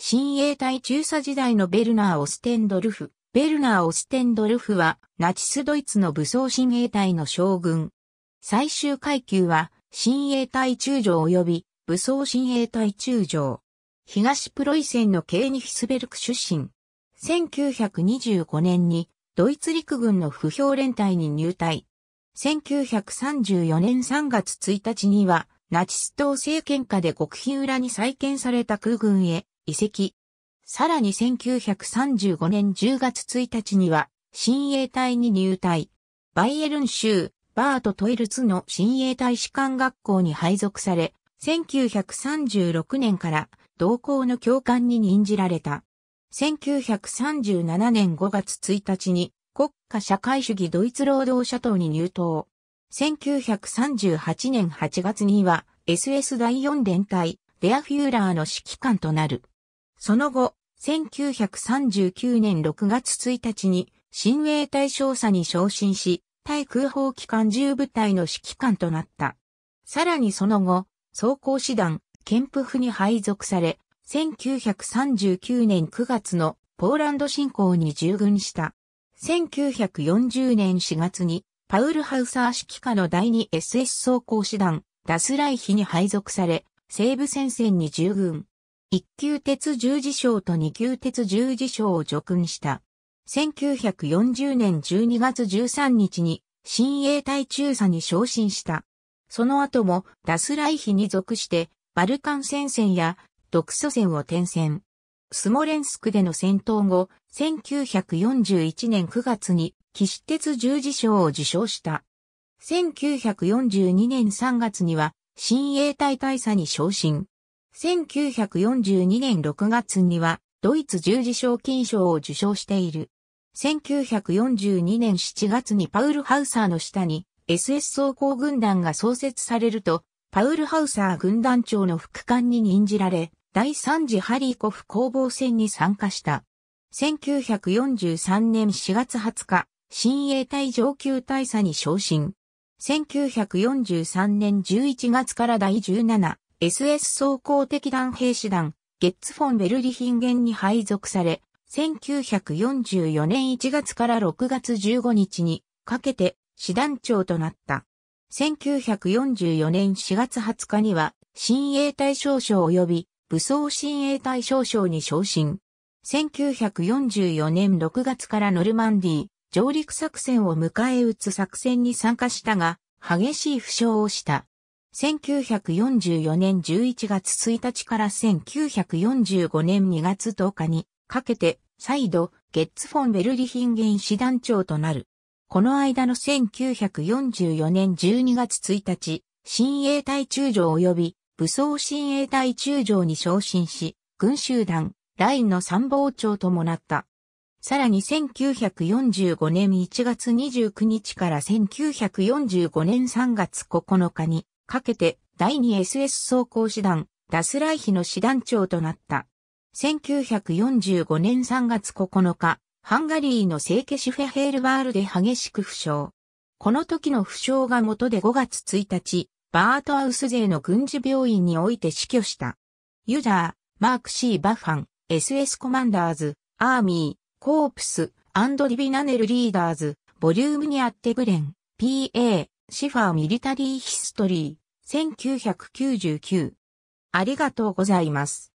新英隊中佐時代のベルナー・オステンドルフ。ベルナー・オステンドルフは、ナチスドイツの武装親衛隊の将軍。最終階級は、新衛隊中将及び、武装親衛隊中将。東プロイセンのケーニヒスベルク出身。1925年に、ドイツ陸軍の不評連隊に入隊。1934年3月1日には、ナチス党政権下で極秘裏に再建された空軍へ移籍。さらに1935年10月1日には、親衛隊に入隊。バイエルン州、バート・トイルツの親衛隊士官学校に配属され、1936年から同校の教官に任じられた。1937年5月1日に国家社会主義ドイツ労働者党に入党。1938年8月には SS 第4連隊、ベアフューラーの指揮官となる。その後、1939年6月1日に、新衛隊少佐に昇進し、対空砲機関銃部隊の指揮官となった。さらにその後、装甲師団、ケンプフに配属され、1939年9月のポーランド侵攻に従軍した。1940年4月に、パウルハウサー指揮下の第 2SS 装甲師団、ダスライヒに配属され、西部戦線に従軍。一級鉄十字章と二級鉄十字章を叙勲した。1940年12月13日に新衛隊中佐に昇進した。その後もダスライヒに属してバルカン戦線や独ソ戦を転戦。スモレンスクでの戦闘後、1941年9月に騎士鉄十字章を受章した。1942年3月には新衛隊大佐に昇進。1942年6月には、ドイツ十字賞金賞を受賞している。1942年7月にパウル・ハウサーの下に SS 総合軍団が創設されると、パウル・ハウサー軍団長の副官に任じられ、第3次ハリーコフ攻防戦に参加した。1943年4月20日、新衛隊上級大佐に昇進。1943年11月から第17、SS 総甲的団兵士団、ゲッツフォン・ベルリヒンゲンに配属され、1944年1月から6月15日にかけて師団長となった。1944年4月20日には、新鋭隊少将及び武装新鋭隊少将に昇進。1944年6月からノルマンディ上陸作戦を迎え撃つ作戦に参加したが、激しい負傷をした。1944年11月1日から1945年2月10日にかけて再度ゲッツ・フォン・ベルリヒンゲン師団長となる。この間の1944年12月1日、新衛隊中将及び武装新衛隊中将に昇進し、軍集団、ラインの参謀長ともなった。さらに1945年1月29日から1945年3月9日に、かけて第 2SS 装甲師団、ダスライヒの師団長となった。1945年3月9日、ハンガリーの聖ケシフェヘールバールで激しく負傷。この時の負傷が元で5月1日、バートアウス勢の軍事病院において死去した。ユダー、マークシー・バファン、SS コマンダーズ、アーミー、コープス、アンドリビナネルリーダーズ、ボリュームにあってブレン、PA、シファーミリタリーヒストリー。1999。ありがとうございます。